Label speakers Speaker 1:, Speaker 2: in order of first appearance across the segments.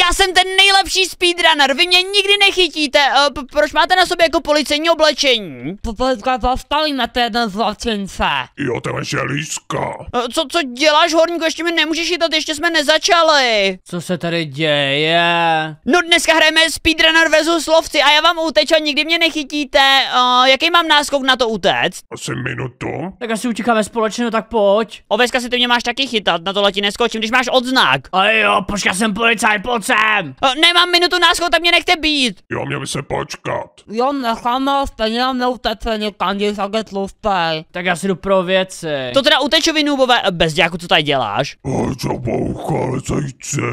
Speaker 1: Já jsem ten nejlepší speedrunner, vy mě nikdy nechytíte. Eh, proč máte na sobě jako policejní oblečení? Protože zastali na té jeden zločince.
Speaker 2: Jo, to je lízka.
Speaker 1: Eh, co, co děláš, horníku, ještě mi nemůžeš jítat, ještě jsme nezačali. Co se tady děje? No dneska hrajeme speedrunner versus lovci a já vám uteču a nikdy mě nechytíte. Uh, jaký mám náskok na to utéct?
Speaker 2: Asi minutu.
Speaker 1: Tak asi utíkáme společně, no tak pojď. Oveska si ty mě máš taky chytat, na to letí neskočím, když máš odznak. A jo, počkej, jsem policaj, pod Pojď O, nemám minutu na schod, mě nechte být!
Speaker 2: Jo, měl by se počkat.
Speaker 1: Jo, nechám ho stejně nám neuteče někam, děj tak je tlustý. Tak já si jdu pro věci. To teda utečovi nubové, eh, bez děku, co tady děláš?
Speaker 2: Oj, co ale co jde,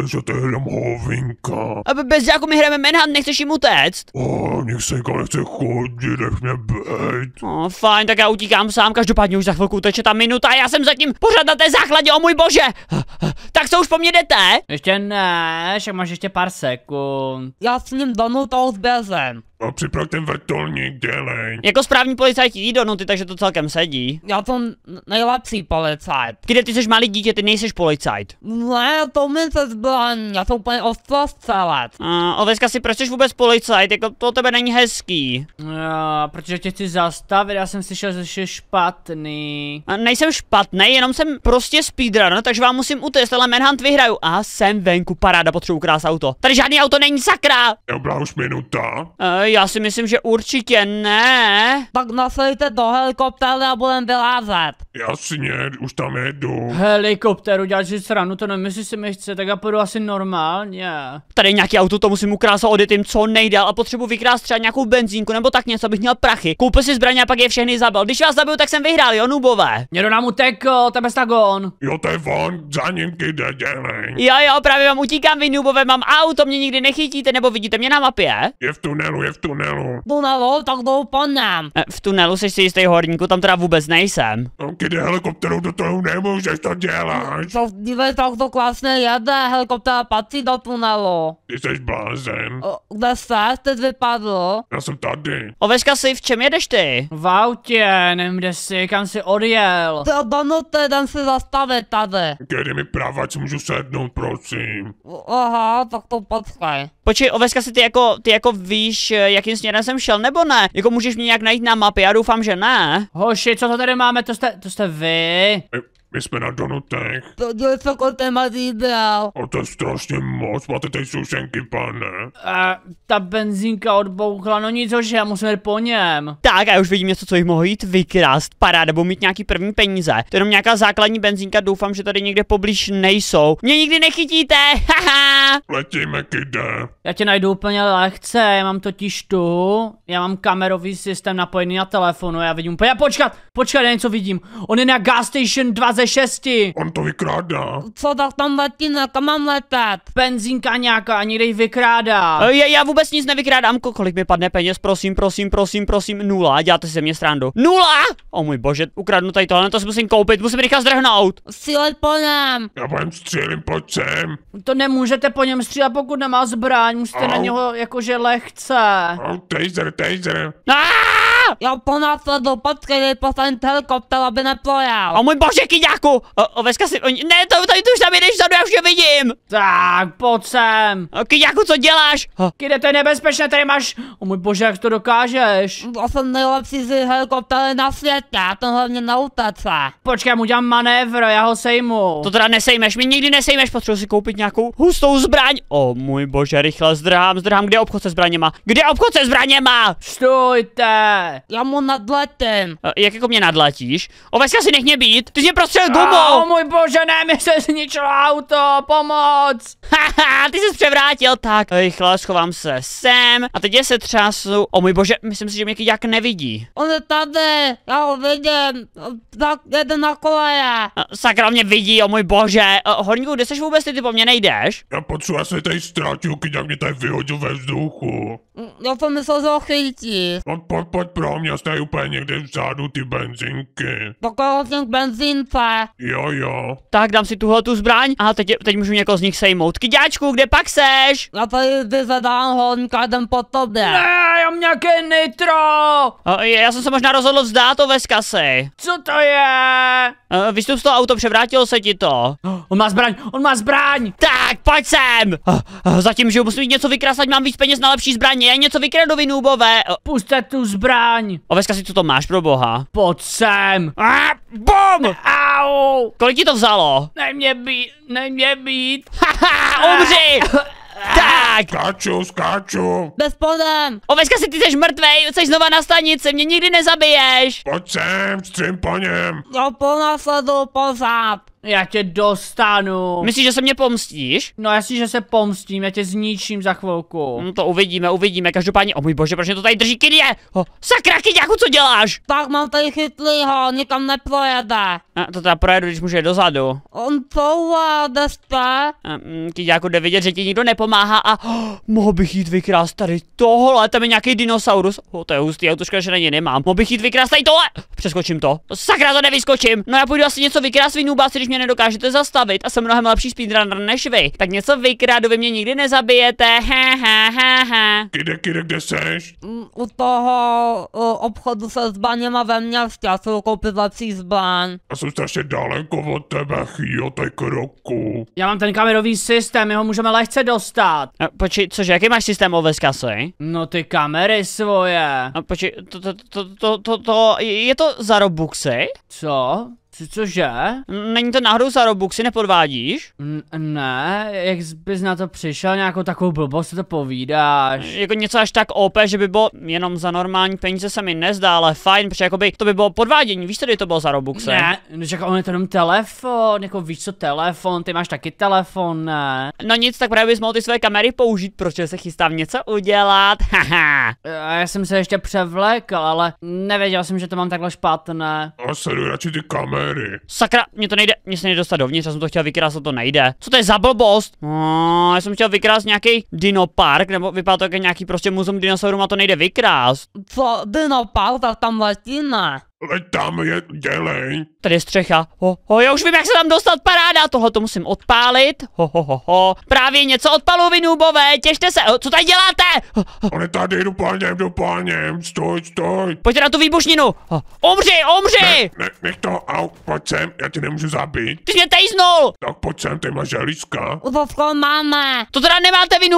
Speaker 2: že to je jenom hovinka. A
Speaker 1: bez děku my hrajeme Manhunt, nechceš jim utéct?
Speaker 2: O, nech se nechce chodit, nech mě být.
Speaker 1: O, fajn, tak já utíkám sám, každopádně už za chvilku uteče ta minuta, já jsem zatím pořád na té základě, o můj bože! Tak co už po mně jdete? Ještě ne, však máš ještě pár sekund. Já s ním danu to zbězem. A připrav ten vrtulník, dělej. Jako správní policajti jí donuty, takže to celkem sedí. Já jsem nejlepší policajt. Kde ty jsi malý dítě, ty nejseš policajt. Ne, to mi se zbraň, já jsem úplně ostlastelec. A Oveska si proč jsi prostě vůbec policajt, jako to tebe není hezký. Jo, protože tě chci zastavit, já jsem slyšel, že jsi špatný. A nejsem špatný, jenom jsem prostě speedrun, takže vám musím utéct, ale Manhunt vyhraju. A jsem venku, paráda, potřebuji krás auto. Tady žádný auto není sakra.
Speaker 2: Já už minuta.
Speaker 1: A, já si myslím, že určitě ne. Tak nasadíte do helikoptéry a budem vylázet.
Speaker 2: Jasně, už tam
Speaker 1: jedu. Helikoptéru, děláš si sranu, to nevím, jestli si mi chce, tak já půjdu asi normálně. Tady nějaký auto, to musím ukrást a odjetím co nejdál a potřebuji vykrást třeba nějakou benzínku nebo tak něco, abych měl prachy. Koupil si zbraně a pak je všechny zabil. Když vás zabiju, tak jsem vyhrál, jo, nubové. Někdo nám utekl, tebe stagon.
Speaker 2: Jo, to je von, za ním jde,
Speaker 1: Jo, jo, právě vám utíkám, vy nubové, mám auto, mě nikdy nechytíte, nebo vidíte mě na mapě. Je v tunelu, je v tunelu. Tunelu? Tak dopadnem. Eh, v tunelu jsi si jistý horníku, tam teda vůbec nejsem. Tam no, kde helikopteru do toho nemůžeš, to dělat? To dívej, tak to vlastně jede, helikoptera patří do tunelu.
Speaker 2: Ty jsi blázen. O,
Speaker 1: kde jsi? Teď vypadl.
Speaker 2: Já jsem tady.
Speaker 1: Oveška si, v čem jedeš ty? V autě, nevím kde jsi, kam jsi odjel. To dano, ten se zastavit tady.
Speaker 2: Kde mi co můžu sednout, prosím.
Speaker 1: Aha, tak to počkej. Počkej, Oveska, si ty jako, ty jako víš, jakým směrem jsem šel nebo ne. Jako můžeš mě nějak najít na mapě, já doufám, že ne. Hoši, co to tady máme, to jste, to jste vy.
Speaker 2: My jsme na donutech.
Speaker 1: Tohle jsou kotem a jídel.
Speaker 2: A to je strašně moc, máte tady sušenky, pane. A
Speaker 1: ta benzínka odbouchla, no nic hoši, já musím jít po něm. Tak a já už vidím něco, co jich mohlo jít vykrást. Paráda, nebo mít nějaký první peníze. To je jenom nějaká základní benzínka, doufám, že tady někde poblíž nejsou. Mě nikdy nechytíte, haha.
Speaker 2: Letíme, kde?
Speaker 1: Já tě najdu úplně lehce, já mám totiž tu, já mám kamerový systém napojený na telefonu, já vidím úplně, počkat, Počkej, já něco vidím. On je na gas station 26. On to vykrádá. Co tak tam letí, na kam mám letat? Benzínka nějaká, někde ji vykrádá. Eh, já, já vůbec nic nevykrádám, kolik mi padne peněz, prosím, prosím, prosím, prosím, nula, děláte se mě srandu. Nula! O můj bože, ukradnu tady tohle, to si musím koupit, musím rychle zdrhnout. Silet po nám. Já budem střílim, pojď sem. To nemůžete po něm střílet, pokud nemá zbraň, musíte Au. na něho jakože lehce.
Speaker 2: Au, taser, taser.
Speaker 1: Aaaa! Jo, ponásledl, počkej, poslední helikopter, aby neplojel. O můj bože, kyňáku! Oveska si, oni, ne, to, tady tu už tam jdeš vzadu, já už je vidím. Tak, pojď sem. Kyňáku, co děláš? Kyde, to je nebezpečné, tady máš, o můj bože, jak to dokážeš? To jsem nejlepší z helikoptery na světě, já to hlavně na utece. Počkej, mu udělám manévr, já ho sejmu. To teda nesejmeš, mi nikdy nesejmeš, potřebuji si koupit nějakou hustou zbraň. O můj bože, rychle zdrhám, zdrhám, kde obchod se zbraněma? Kde obchod se zbraněma? Stůjte! Já mu nadletem. Eh, jak jako mě nadletíš? O si nech mě být, ty jsi prostě gumou. O můj bože, ne, mi se zničilo auto, pomoc. Haha, ty jsi převrátil, tak. Rychle schovám se sem a teď je se třásu. O můj bože, myslím si, že mě jak nevidí. On je tady, já ho vidím, tak jede na koleje. Eh, sakra mě vidí, o můj bože. Eh, Horníku, kde jsi vůbec ty, ty po mně nejdeš? Já potřebuji, já se tady
Speaker 2: ztratil, když mě tady vyhodil ve vzduchu.
Speaker 1: Mm, já jsem myslel, že ho chytí. No, pojď, pojď, pojď,
Speaker 2: pro mě stají úplně někde vzadu ty benzinky.
Speaker 1: Taková jsem benzince.
Speaker 2: Jo, jo.
Speaker 1: Tak dám si tuhle tu zbraň. a teď, teď můžu někoho z nich sejmout. Kyďáčku, kde pak seš? Já tady jdi zadám honka, jdem po tobě. Ne, já mám nějaké nitro. A, já jsem se možná rozhodl vzdát to ve skase. Co to je? A, vystup z toho auto, převrátilo se ti to. On má zbraň, on má zbraň. Tak, pojď sem. A, zatím, že musím jít něco vykrásat, mám víc peněz na lepší zbraně. Já něco vykradu vy noobové. Puste tu zbraň zbraň. Oveska si, co to máš pro boha? Pojď sem. A, bum! Au! Kolik ti to vzalo? Nejmě být, nejmě být. Haha, umři! Tak! Skáču, skáču! Bez podem! Oveska si ty jsi mrtvej, jsi znova na stanici, mě nikdy nezabiješ!
Speaker 2: Pojď sem, střím po něm!
Speaker 1: No po následu pozad! Já tě dostanu. Myslíš, že se mě pomstíš? No jasně, že se pomstím, já tě zničím za chvilku. No to uvidíme, uvidíme. Každopádně, o můj bože, proč mě to tady drží kyně? Oh, sakra, kyňáku, co děláš? Tak mám tady chytlýho, nikam neprojede. A to teda projedu, když může dozadu. On povládá jste? Um, mm, kyňáku, jde vidět, že ti nikdo nepomáhá a oh, mohl bych jít vykrást tady tohle, tam je nějaký dinosaurus. oh, to je hustý, já to škoda, že na něj nemám. Mohl bych jít vykrást tady tohle. Přeskočím to. Sakra, to nevyskočím. No já půjdu asi něco vykrást, vynubá, když mě nedokážete zastavit a jsem mnohem lepší speedrunner než vy. Tak něco vy, vy mě nikdy nezabijete. Ha, ha, ha, ha.
Speaker 2: Kde, kde, kde seš?
Speaker 1: Mm, u toho u obchodu se zbraněma ve mně chtěl jsem koupit lepší zbán.
Speaker 2: A jsem strašně daleko od tebe, chyjo, tak kroku.
Speaker 1: Já mám ten kamerový systém, my ho můžeme lehce dostat. A, no, počí, cože, jaký máš systém o kasy? No ty kamery svoje. A no, počkej, to, to, to, to, to, to, je to za Robuxy? Co? Co, cože? Není to náhodou za Robuxy, nepodvádíš? N ne, jak bys na to přišel, nějakou takovou blbost to povídáš. Jako něco až tak OP, že by bylo jenom za normální peníze se mi nezdá, ale fajn, protože jakoby to by bylo podvádění, víš, tady to bylo za Robuxy. Ne, no jako on je to jenom telefon, jako víš co telefon, ty máš taky telefon, ne? No nic, tak právě bys mohl ty své kamery použít, protože se chystám něco udělat, haha. Já jsem se ještě převlekl, ale nevěděl jsem, že to mám takhle špatné. A sedu radši ty kamery Mary. Sakra, mě to nejde, mě se nejde dostat dovnitř, já jsem to chtěl vykrást, a to nejde. Co to je za blbost? No, já jsem chtěl vykrást nějaký dinopark, nebo vypadá to jako nějaký prostě muzeum dinosaurů a to nejde vykrást. Co, dinopark, tak tam letí ne. Leď tam, je, dělej. Tady je střecha. Ho, ho, já už vím, jak se tam dostat, paráda. Tohle to musím odpálit. Ho, ho, ho, ho. Právě něco odpalu vy těšte se. co tady děláte?
Speaker 2: Oni On je tady, jdu po jdu po Stoj, stoj.
Speaker 1: Pojďte na tu výbušninu. Omři, Umři, umři.
Speaker 2: Ne, ne, nech to, au, pojď sem, já tě nemůžu
Speaker 1: zabít. Ty jsi mě tejznul.
Speaker 2: Tak pojď sem, ty máš želízka.
Speaker 1: Ubovko, máme. To teda nemáte vy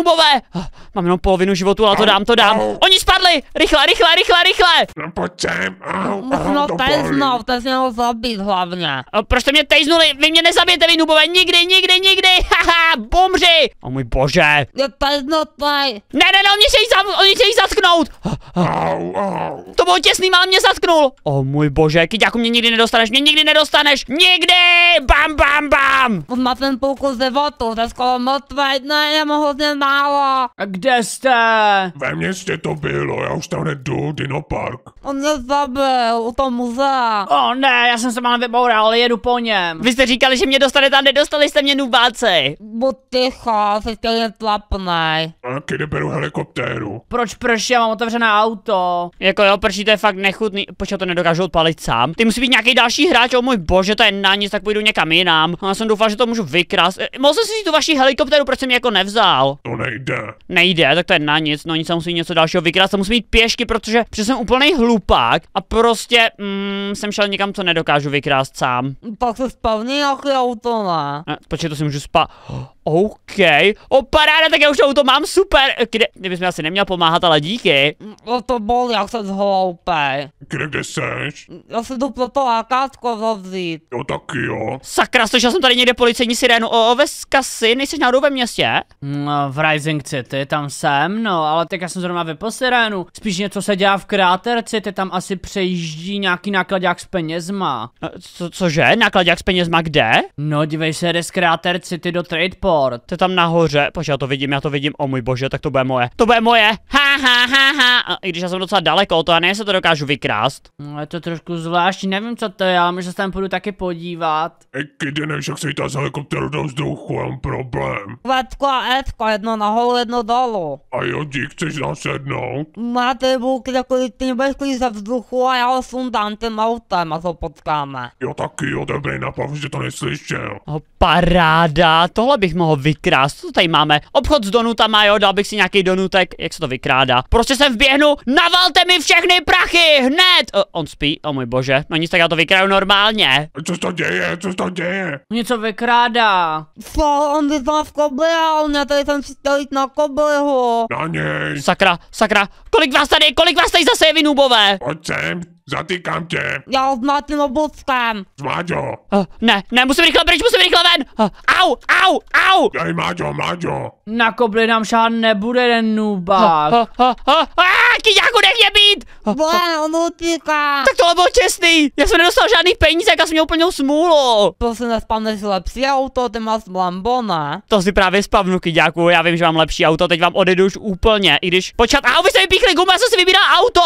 Speaker 1: Mám jenom polovinu životu, ale au, to dám, to dám. Au. Oni spadli. Rychle, rychle, rychle, rychle. No, pojď sem, au, au no tejznul, tejznul zabít hlavně. O, proč to mě tejznuli? Vy mě nezabijete, vy nubové, nikdy, nikdy, nikdy, haha, bomři! O můj bože. Je tejznul Ne, ne, ne, oni chtějí, za, oni chtějí zatknout. Au, au. To bylo těsný, ale mě zatknul. O můj bože, jako mě nikdy nedostaneš, mě nikdy nedostaneš, nikdy, bam, bam, bam. On má ten půlku zivotu, to je skoro mrtvé, ne, já mám hodně málo. A kde jste?
Speaker 2: Ve městě to bylo, já už tam nedu, Dinopark.
Speaker 1: On mě zabil, pomůže. O ne, já jsem se mám vyboural, ale jedu po něm. Vy jste říkali, že mě dostane, tam nedostali jste mě nubáci. Buď ticho, jsi stejně tlapnej.
Speaker 2: Taky neberu helikoptéru.
Speaker 1: Proč prš, já mám otevřené auto. Jako jo, prší, to je fakt nechutný. Proč to nedokážu odpalit sám. Ty musí být nějaký další hráč, o můj bože, to je na nic, tak půjdu někam jinam. A já jsem doufal, že to můžu vykrást. E, mohl jsem si vzít tu vaši helikoptéru, proč jsem jako nevzal? To nejde. Nejde, tak to je na nic, no nic, musí něco dalšího vykrást, musím mít pěšky, protože jsem úplný hlupák a prostě mm, jsem šel někam, co nedokážu vykrást sám. Pak se spavni nějaký auto, ne? Počkej, to si můžu spát. OK. O, paráda, tak já už to mám super. Kde, kdybys mi asi neměl pomáhat, ale díky. No to bol, jak jsem hloupý.
Speaker 2: Kde, kde seš?
Speaker 1: Já jsem jdu pro to akátko zavřít.
Speaker 2: Jo, taky jo.
Speaker 1: Sakra, slyšel jsem tady někde policejní sirénu. O, o ve kasy, nejsi náhodou ve městě? No, v Rising City, tam jsem, no, ale tak já jsem zrovna vypl sirénu. Spíš něco se dělá v kráterci, ty tam asi přejíždí nějaký nákladák s penězma. No, co, cože? Nákladák s penězma kde? No, dívej se, jde z kráterci, ty do Trade teleport. To je tam nahoře. Počkej, já to vidím, já to vidím. O můj bože, tak to bude moje. To bude moje. Ha, ha, ha, ha. A, I když já jsem docela daleko od toho, já nevím, to dokážu vykrást. No, je to trošku zvláštní, nevím, co to je, ale možná se tam půjdu taky podívat.
Speaker 2: Ekidene, však se jít z helikopteru do vzduchu, mám problém.
Speaker 1: Vetko a Ečko, jedno nahoru, jedno dolů.
Speaker 2: A jo, dík, chceš nasednout?
Speaker 1: Máte bůh, takový ty nebeský ze vzduchu a já ho sundám tím autem a to potkáme. Jo,
Speaker 2: taky jo, dobrý napav, že to
Speaker 1: neslyšel. Oh, paráda, tohle bych mohl vykrást. Co tady máme? Obchod s donutama, jo, dal bych si nějaký donutek. Jak se to vykrádá? Prostě se vběhnu, navalte mi všechny prachy, hned! O, on spí, o oh, můj bože. No nic, tak já to vykraju normálně. Co to děje, co to děje? Něco vykrádá. Co, on vyzval v On já tady jsem si jít na koblihu. Na něj. Sakra, sakra, kolik vás tady, kolik vás tady zase je vynubové?
Speaker 2: Pojď sem, Zatýkám tě.
Speaker 1: Já s Martin Obovském. S Máďo. Uh, eh, ne, ne, musím rychle pryč, musím rychle ven. Uh, au, au, au. Dej Máďo, Máďo. Na kobli nám šán nebude ten nubák. Uh, eh, uh, uh, uh, uh, kyťáku nech mě být. Boje, on utíká. Tak tohle bylo čestný. Já jsem nedostal žádný peníze, jak jsem měl úplnou smůlu. To si nespaneš lepší auto, ty máš Lambona. To si právě spavnu, kyťáku. Já vím, že mám lepší auto, teď vám odjedu už úplně. I když počat. au, vy jste mi píchli gumu, já jsem si vybíral auto.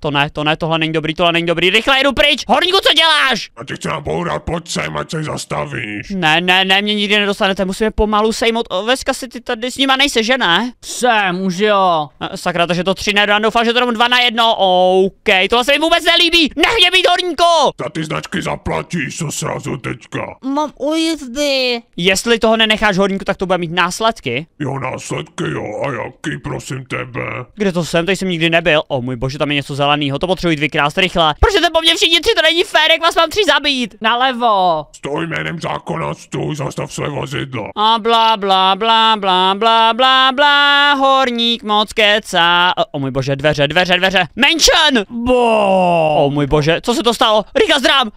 Speaker 1: to ne, to ne, tohle není dobrý dobrý, tohle není dobrý. Rychle jdu pryč! Horníku, co děláš? A ty chci bourat, pojď sem, ať se zastavíš. Ne, ne, ne, mě nikdy nedostanete, musíme pomalu sejmout. veska si ty tady s nima nejse, že ne? Jsem, už jo. Eh, sakra, takže to tři nedám, doufám, že to dva na jedno. OK, tohle se mi vůbec nelíbí. mě být horníko!
Speaker 2: Za ty značky zaplatíš, co srazu teďka.
Speaker 1: Mám ujízdy. Jestli toho nenecháš horníku, tak to bude mít následky. Jo, následky jo, a jaký, prosím tebe. Kde to jsem, tady jsem nikdy nebyl. O můj bože, tam je něco zeleného, to potřebuji vykrát rychle. Proč jste po mně všichni tři, to není fér, jak vás mám tři zabít. Nalevo. Stoj
Speaker 2: jménem zákona, stůj, zastav své vozidlo.
Speaker 1: A bla bla bla bla bla bla bla, horník moc kecá. O, o můj bože, dveře, dveře, dveře. Mention! Bo. O můj bože, co se to stalo? Rychle zdrám.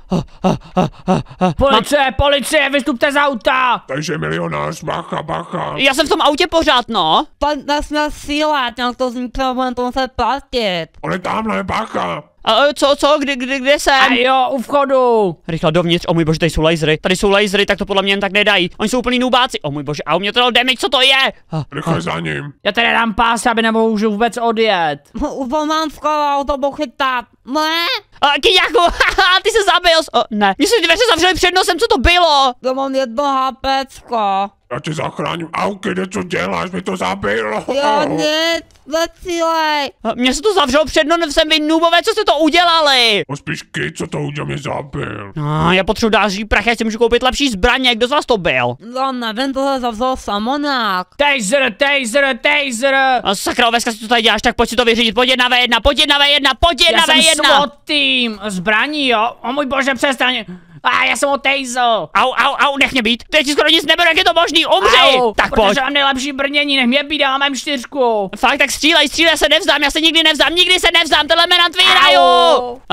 Speaker 1: policie, policie, vystupte z auta. Takže milionář, bacha, bacha. Já jsem v tom autě pořád, no. Pan nás na síla, to zní, to se platit. je tamhle, bacha. A e, co, co, kde, kde, kde jsem? A jo, u vchodu. Rychle dovnitř, o můj bože, tady jsou lasery. Tady jsou lasery, tak to podle mě jen tak nedají. Oni jsou úplný nubáci. O můj bože, a u mě to dal damage, co to je? Rychle za ním. Já tady dám pás, aby nemůžu vůbec odjet. Upomám v kola, to chytat. Ne? Kyňaku, jako, ty se zabil. O, ne, mě se dveře zavřeli před nosem, co to bylo? To mám jedno HPčko.
Speaker 2: Já ti zachráním auky, kde co děláš, mi to zabilo. Jo,
Speaker 1: ne, zacílej. Mně se to zavřelo před jsem vy nubové, co jste to udělali? No spíš ký, co to udělal, mě zabil. No, já potřebuji další prachy, si můžu koupit lepší zbraně, kdo z vás to byl? No, nevím, tohle zavřel samonák. Taser, taser, taser. A sakra, Veska, si to tady děláš, tak pojď si to vyřídit, pojď jedna ve jedna, pojď jedna ve jedna, pojď jedna ve jedna. Já jsem SWAT tým, zbraní, jo, o můj bože, přestaň. A já jsem ho tejzl. Au, au, au, nech mě být. Teď ti skoro nic neberu, jak je to možný, umři. Au, tak pojď. mám nejlepší brnění, nech mě být, já mám čtyřku. Fakt, tak střílej, střílej, já se nevzdám, já se nikdy nevzdám, nikdy se nevzdám, tohle mě nadvírají.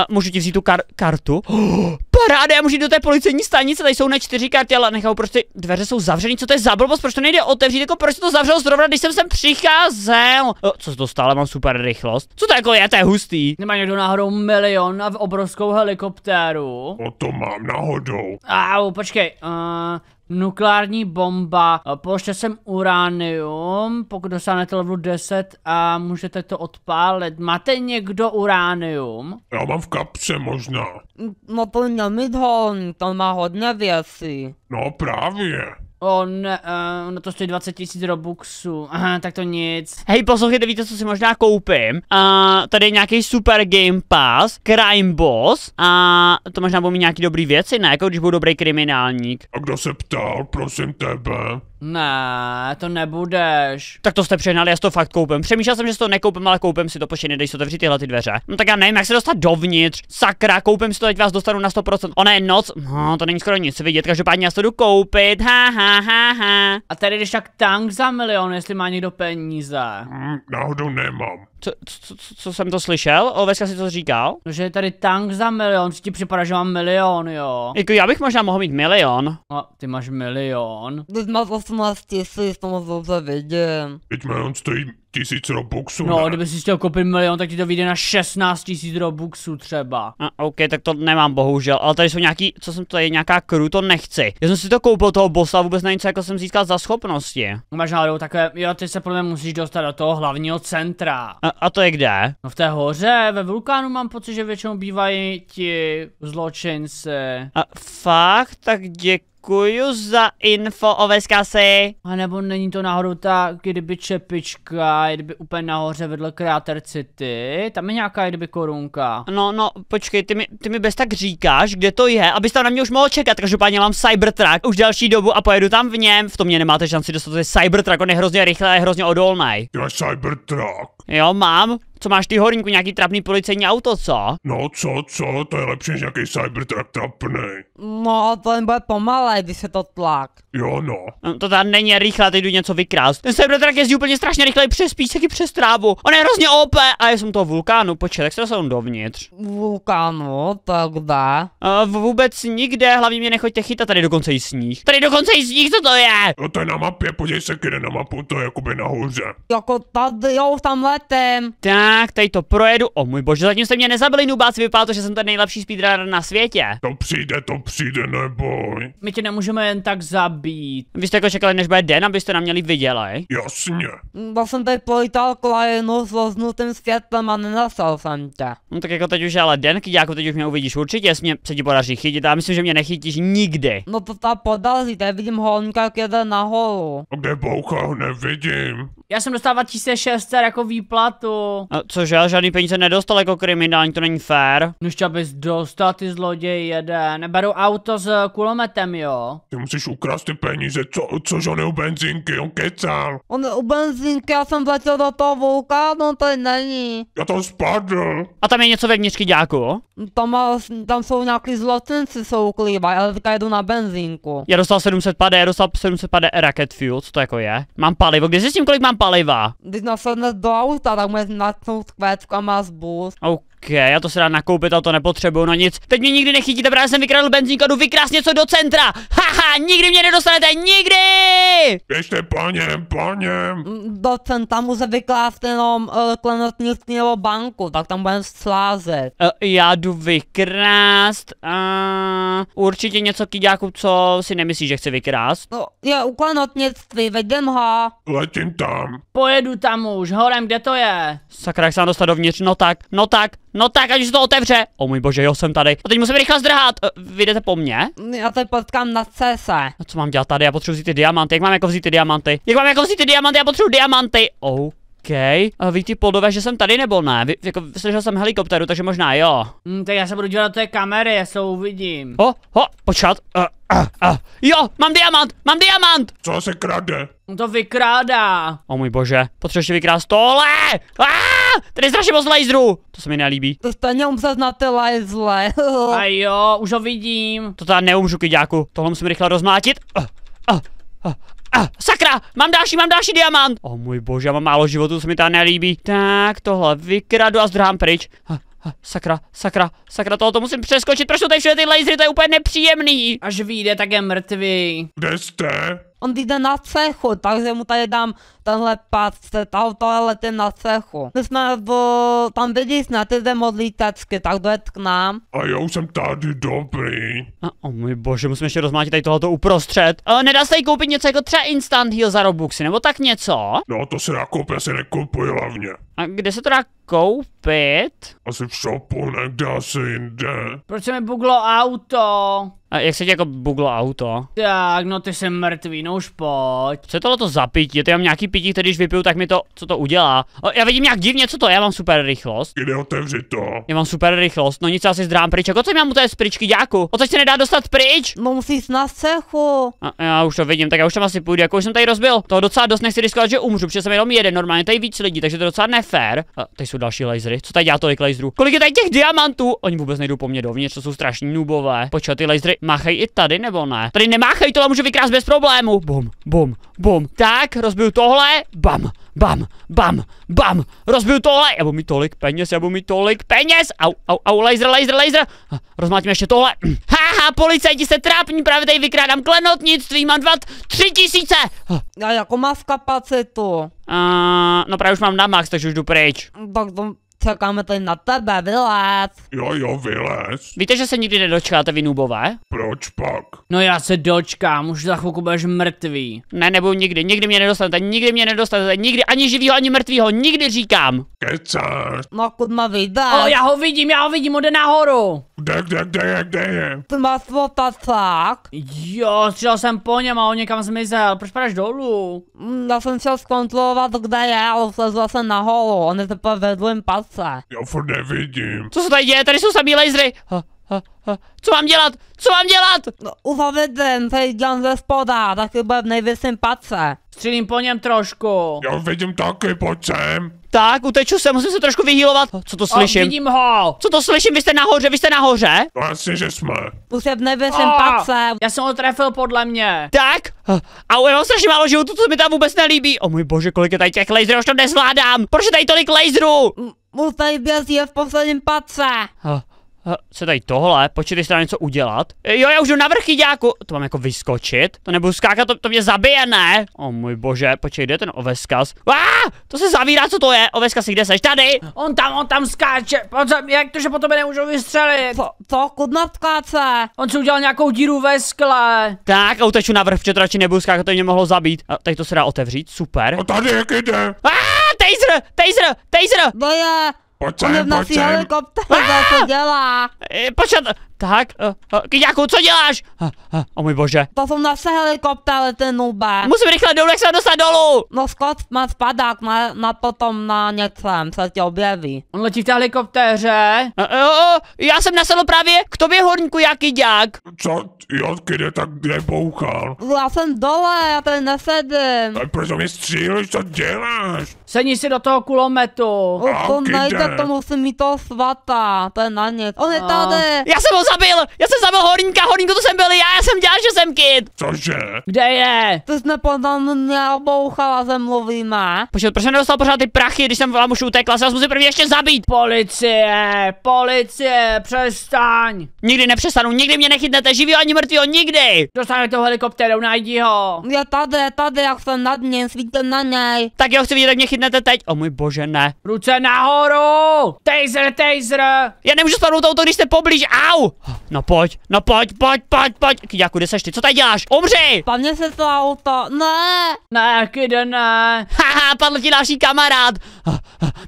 Speaker 1: Můžu ti vzít tu kar kartu? Oh, paráda, já můžu jít do té policejní stanice, tady jsou na čtyři karty, ale nechal prostě dveře jsou zavřený, co to je za blbost, proč to nejde otevřít, jako proč to zavřelo zrovna, když jsem sem přicházel. O, co to stále mám super rychlost? Co to jako je, to je hustý. Nemá někdo náhodou milion na v obrovskou helikoptéru? O to mám náhodou. Au, počkej, uh, nukleární bomba, pošle sem uránium, pokud dosáhnete levelu 10 a můžete to odpálit. Máte někdo uránium? Já mám v kapse možná. No to nemít ho, to má hodně věcí. No právě. On, uh, ono to stojí 20 tisíc robuxů, aha, tak to nic. Hej, poslouchejte, víte, co si možná koupím? Uh, tady je nějaký super game pass, crime boss, a uh, to možná budou mít nějaký dobrý věci, ne? Jako když budu dobrý kriminálník. A kdo se ptal, prosím tebe? Ne, to nebudeš. Tak to jste přehnali, já si to fakt koupím. Přemýšlel jsem, že si to nekoupím, ale koupím si to, počkej, nedej se otevřít tyhle ty dveře. No tak já nevím, jak se dostat dovnitř. Sakra, koupím si to, teď vás dostanu na 100%. Ona je noc, no, to není skoro nic vidět, každopádně já si to jdu koupit, ha, ha, ha, ha. A tady jdeš tak tank za milion, jestli má někdo peníze. Mm, náhodou nemám co, co, co jsem to slyšel? Oveska si to říkal? No, že je tady tank za milion, co ti připadá, že mám milion, jo. Jako já bych možná mohl mít milion. A no, ty máš milion. Teď máš 18 tisíc, to moc dobře vidím. Teď milion
Speaker 2: stojí tisíc robuxů. No,
Speaker 1: ne? kdyby si chtěl koupit milion, tak ti to vyjde na 16 tisíc robuxů třeba. A, OK, tak to nemám bohužel, ale tady jsou nějaký, co jsem tady, nějaká kru, to nechci. Já jsem si to koupil toho bossa, vůbec na něco, jako jsem získal za schopnosti. Máš náhodou takové, jo, ty se podle mě musíš dostat do toho hlavního centra. A, a to je kde? No v té hoře, ve vulkánu mám pocit, že většinou bývají ti zločinci. A fakt? Tak děkuji Děkuji za info o veskasi. A nebo není to náhodou ta kdyby čepička, kdyby úplně nahoře vedle kráter City, tam je nějaká kdyby korunka. No, no, počkej, ty mi, ty mi bez tak říkáš, kde to je, abys tam na mě už mohl čekat, každopádně mám Cybertruck už další dobu a pojedu tam v něm, v tom mě nemáte šanci dostat, to je Cybertruck, on je hrozně rychle a je hrozně odolný. Já Cybertruck. Jo, mám. Co máš ty horníku, nějaký trapný policejní auto, co? No co, co, to je lepší než nějaký Cybertruck trapný. No, to jen bude pomalé, když se to tlak. Jo, no. no to tady není rychle, teď jdu něco vykrást. Ten Cybertruck jezdí úplně strašně rychle přes písek i přes trávu. On je hrozně OP a já jsem toho vulkánu, počkej, jak se jsem dovnitř. Vulkánu, tak kde? Uh, vůbec nikde, hlavně mě nechoďte chytat, tady dokonce i sníh.
Speaker 2: Tady dokonce i sníh, co to je? No to je na mapě, podívej se, kde na mapu, to je jakoby nahoře.
Speaker 1: Jako tady, jo, tamhle letem. Tak, tady to projedu. O můj bože, zatím se mě nezabili nubáci, vypadá to, že jsem ten nejlepší speedrunner na světě. To
Speaker 2: přijde, to přijde, neboj.
Speaker 1: My tě nemůžeme jen tak zabít. Vy jste jako čekali, než bude den, abyste nám měli viděli. Jasně. Já jsem tady polital kolajenu s loznutým světlem a nenasal jsem tě. No tak jako teď už je ale den, jako teď už mě uvidíš určitě, jestli mě se ti podaří chytit, já myslím, že mě nechytíš nikdy. No to ta podaří, teď vidím holníka, jak jede nahoru. Kde boucha, nevidím. Já jsem dostával 1600 jako výborný výplatu. A no, což já žádný peníze nedostal jako kriminální, to není fér. No ještě bys dostal ty zloděj jede, neberu auto s kulometem, jo?
Speaker 2: Ty musíš ukrást ty peníze, co, což on je u benzínky, on kecal.
Speaker 1: On je u benzínky, já jsem vletěl do toho vulka, no to není. Já tam spadl. A tam je něco vevnitř kyďáku? Tam, má, tam jsou nějaký zločinci, jsou uklívají, ale teďka jedu na benzínku. Já dostal 750, já dostal 750 rocket fuel, co to jako je? Mám palivo, kde jsi s tím, kolik mám paliva? Když nasadne do auta, voltar tá, a uma que vai ficar mais boas. Eh, já to se dá nakoupit a to nepotřebuju na no nic. Teď mě nikdy nechytíte, právě jsem vykradl benzínku, jdu vykrást něco do centra. Haha, nikdy mě nedostanete, nikdy!
Speaker 2: Ještě paněm, paněm.
Speaker 1: Mm, do centra může vyklást jenom uh, eh, klenotnictví nebo banku, tak tam budeme slázet. Uh, já jdu vykrást a uh, určitě něco kyďáku, co si nemyslíš, že chci vykrást. No, je u klenotnictví, vedem ho. Letím tam. Pojedu tam už, horem, kde to je? Sakra, jak se dostat dovnitř, no tak, no tak, No tak, ať už se to otevře. O můj bože, jo, jsem tady. A teď musím rychle zdrhat. E, vy jdete po mně? Já se potkám na CS. A co mám dělat tady? Já potřebuji vzít ty diamanty. Jak mám jako vzít ty diamanty? Jak mám jako vzít ty diamanty? Já potřebuji diamanty. Oh a eh, ví ti poldové, že jsem tady nebo ne? Vy, jako, slyšel jsem helikopteru, takže možná jo. Mm, tak já se budu dívat do té kamery, já se uvidím. Ho, ho, počkat. Uh, uh, uh. Jo, mám diamant, mám diamant! Co se krade? On to vykrádá. O můj bože, potřebuješ vykrást tohle! Aaaa! Tady je strašně moc laserů! To se mi nelíbí. stejně umřet na ty lajzle. A jo, už ho vidím. To tady neumřu, kyďáku. Tohle musím rychle rozmlátit. Uh, uh, uh. Ah, sakra, mám další, mám další diamant. O oh, můj bože, mám málo životu, se mi ta nelíbí. Tak, tohle vykradu a zdrhám pryč. Ah, ah, sakra, sakra, sakra, to musím přeskočit, proč jsou tady všude ty lasery, to je úplně nepříjemný. Až vyjde, tak je mrtvý. Kde jste? on jde na cechu, takže mu tady dám tenhle pár set auto a letím na cechu. My jsme v, tam vidíš na ty modlítačky, tak dojet k nám. A já už jsem tady dobrý. A, o můj bože, musíme ještě rozmátit tady tohoto uprostřed. E, nedá se jí koupit něco jako třeba instant heal za robuxy, nebo tak něco? No to se dá
Speaker 2: koupit, já si nekupuji hlavně.
Speaker 1: A kde se to dá koupit?
Speaker 2: Asi v shopu, někde
Speaker 1: asi jinde. Proč se mi buglo auto? A jak se ti jako buglo auto? Tak, no ty jsi mrtvý, no už pojď. Co je tohle to za pití? to mám nějaký pití, který když vypiju, tak mi to, co to udělá? O, já vidím nějak divně, co to je, já mám super rychlost. Jde otevři to. Já mám super rychlost, no nic, asi si zdrám pryč. Jako co mám u té spričky, děku? O co se nedá dostat pryč? No musíš na cechu. A, já už to vidím, tak já už tam asi půjdu, jako už jsem tady rozbil. To docela dost nechci riskovat, že umřu, protože jsem jenom jeden, normálně tady víc lidí, takže to je docela nefér. A tady jsou další lasery. Co tady dělá tolik laserů? Kolik je tady těch diamantů? Oni vůbec nejdou po mně dovnitř, to jsou strašní nubové. Počkej, ty lasery Máchej i tady, nebo ne? Tady nemáchej, tohle můžu vykrást bez problému. Bum, bum, bum. Tak, rozbiju tohle. Bam, bam, bam, bam. Rozbiju tohle. Já budu mít tolik peněz, já budu mít tolik peněz. Au, au, au, laser, laser, laser. Rozmátím ještě tohle. Haha, policajti se trápní, právě tady vykrádám klenotnictví, mám dva, tři tisíce. Já jako mám kapacitu. Uh, no právě už mám na max, takže už jdu pryč. Tak to co kamete na tebe, vylez. Jo, jo, vylez. Víte, že se nikdy nedočkáte, vy nubové? Proč pak? No já se dočkám, už za chvilku budeš mrtvý. Ne, nebo nikdy, nikdy mě nedostanete, nikdy mě nedostanete, nikdy ani živýho, ani mrtvýho, nikdy říkám. Kecáš. No má vyjde. O, já ho vidím, já ho vidím, ode nahoru. Kde, kde, kde je, kde je? má svota, tak? Jo, střel jsem po něm a on někam zmizel, proč padáš dolů? Mm, já jsem chtěl zkontrolovat, kde je, ale slezl jsem nahoru, on je teprve vedlým pas co Já
Speaker 2: furt nevidím. Co
Speaker 1: se tady děje? Tady jsou samý lasery. Ha, ha, ha. Co mám dělat? Co mám dělat? No, uzavědím, tady dělám ze spoda, taky bude v nejvyšším patře. Střílím po něm trošku. Já vidím taky, pojď sem. Tak, uteču se, musím se trošku vyhýlovat. Oh, co to slyším? A vidím ho. Co to slyším? Vy jste nahoře, vy jste nahoře? No asi, že jsme. Už je v nebe jsem Já jsem ho trefil podle mě. Tak, a já mám strašně málo životu, co mi tam vůbec nelíbí. O můj bože, kolik je tady těch laserů, už to nezvládám. Proč je tady tolik laserů? Už tady byl si v posledním patře. Oh, co tady tohle? Počkej, se něco udělat? Jo, já už jdu na vrchy, děku. To mám jako vyskočit? To nebudu skákat, to, to mě zabije, ne? O oh, můj bože, počkej, kde je ten oveskaz? Ah, to se zavírá, co to je? Oveskaz, kde seš? Tady! On tam, on tam skáče. Pojď jak to, že po tobě nemůžu vystřelit? Co, co kudna skáče? On si udělal nějakou díru ve skle. Tak, a uteču na vrch, protože to radši nebudu skákat, to mě mohlo zabít. A tady to se dá otevřít, super. A tady jak jde? Ah! taser, taser, taser! To no je... Počkej, On je v naší helikoptéře, co dělá? Eh, počkat, tak, uh, eh, uh, eh, Kyďáku, co děláš? Uh, uh, o můj bože. To jsem naše helikoptéry, ale ten nuba. Musím rychle dolů, jak se dostat dolů. No skot má spadák na, na potom na něčem, se tě objeví. On letí v té helikoptéře. Uh, uh, uh, já jsem nasedl právě k tobě horníku, jaký Kyďák. Co?
Speaker 2: Já kde tak kde bouchal?
Speaker 1: Já jsem dole, já tady nesedím.
Speaker 2: Tak proč mě střílíš, co děláš?
Speaker 1: Sedni si do toho kulometu. Uh, to nejde, to musím mít toho svata, to je na něco. On je no. tady. Já jsem ho zabil! Já jsem zabil Horníka, Horníku to jsem byl já, já jsem dělal, že jsem kid! Cože? Kde je? Ty jsi nepodal obouchala ze mluvíma. Počkej, proč jsem nedostal pořád ty prachy, když jsem vám už utekla, se vás musím první ještě zabít! Policie, policie, přestaň! Nikdy nepřestanu, nikdy mě nechytnete živý ani mrtvý, nikdy! Dostane toho helikoptéru, najdi ho! Je tady, tady, jak jsem nad ním, svítím na něj. Tak jo, chci vidět, jak mě chytnete teď. O můj bože, ne. Ruce nahoru! Taser, taser! Já nemůžu spadnout auto, když jste poblíž, au! No pojď, no pojď, pojď, pojď, pojď. Kyďáku, kde seš ty? Co tady děláš? Umři! Padne se to auto. Ne. Ne, kde ne. Haha, padl ti další kamarád.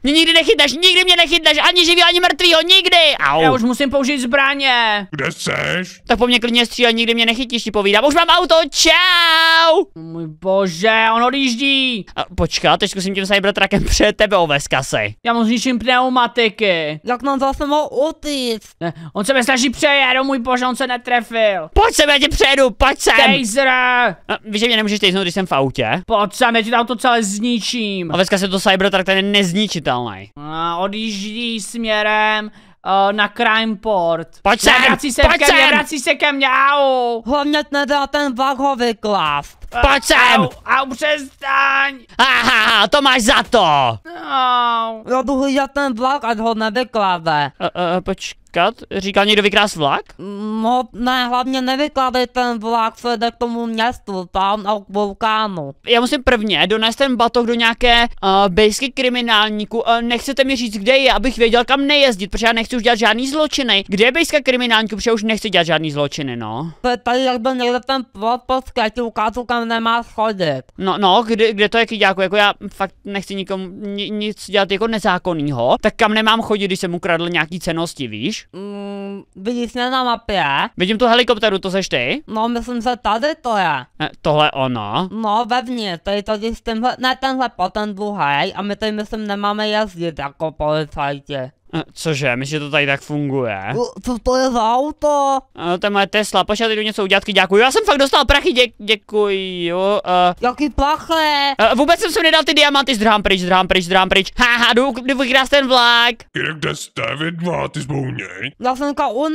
Speaker 1: Mě nikdy nechytneš, nikdy mě nechytneš, ani živý, ani mrtvýho, nikdy! Au. Já už musím použít zbraně. Kde seš? Tak po mě klidně stříl, nikdy mě nechytíš, ti povídám. Už mám auto, čau! Můj bože, on odjíždí. A, počká, teď zkusím tím cybertrakem před tebe oveska se. Já mu zničím pneumatiky. Jak nám zase mohl utíct? Ne, on se mi snaží přejet, můj bože, on se netrefil. Pojď se, já ti přejedu, pojď sem. Taser! Víš, že mě nemůžeš tejznout, když jsem v autě? Pojď sem, já ti to auto celé zničím. A se to cybertrak ten nezničitelný. A no, odjíždí směrem uh, na Crimeport. Pojď sem, se pojď ke mně, vrací se ke mně, au. Hlavně nedá ten vlak ho vyklást. Pojď sem! Au, au, přestaň! Aha, to máš za to! No, Já jdu ten vlak, ať ho nevykládá. Eh, eh, počkat, říkal někdo vykrás vlak? No, ne, hlavně nevykládej ten vlak, co jde k tomu městu, tam a k vulkánu. Já musím prvně donést ten batoh do nějaké uh, bejsky kriminálníku. Uh, nechcete mi říct, kde je, abych věděl, kam nejezdit, protože já nechci už dělat žádný zločiny. Kde je bejska kriminálníku, protože už nechci dělat žádný zločiny, no? Tady jak byl někde ten plot, podskrat, ukázal. kam tam nemá chodit. No, no, kde, kde to je kyďáku, jako já fakt nechci nikomu ni, nic dělat jako nezákonného, tak kam nemám chodit, když jsem ukradl nějaký cenosti, víš? Mm, vidíš mě na mapě? Vidím tu helikopteru, to seš ty? No, myslím, že tady to je. E, tohle ono? No, vevnitř, tady to s tímhle, ne tenhle, ten druhý, a my tady myslím nemáme jezdit jako policajti. No, cože, myslíš, že to tady tak funguje? To, to je za auto. No, to je moje Tesla, pošel teď něco udělat, děkuji. Já jsem fakt dostal prachy, dě, děkuji. Uh. Eh. Jaký plachle? Uh, eh, vůbec jsem se nedal ty diamanty, zdrám pryč, zdrám pryč, zdrám pryč. Haha, jdu, jdu vykrást ten vlak.
Speaker 2: Kde jste vy dva, ty jsme Já jsem ka u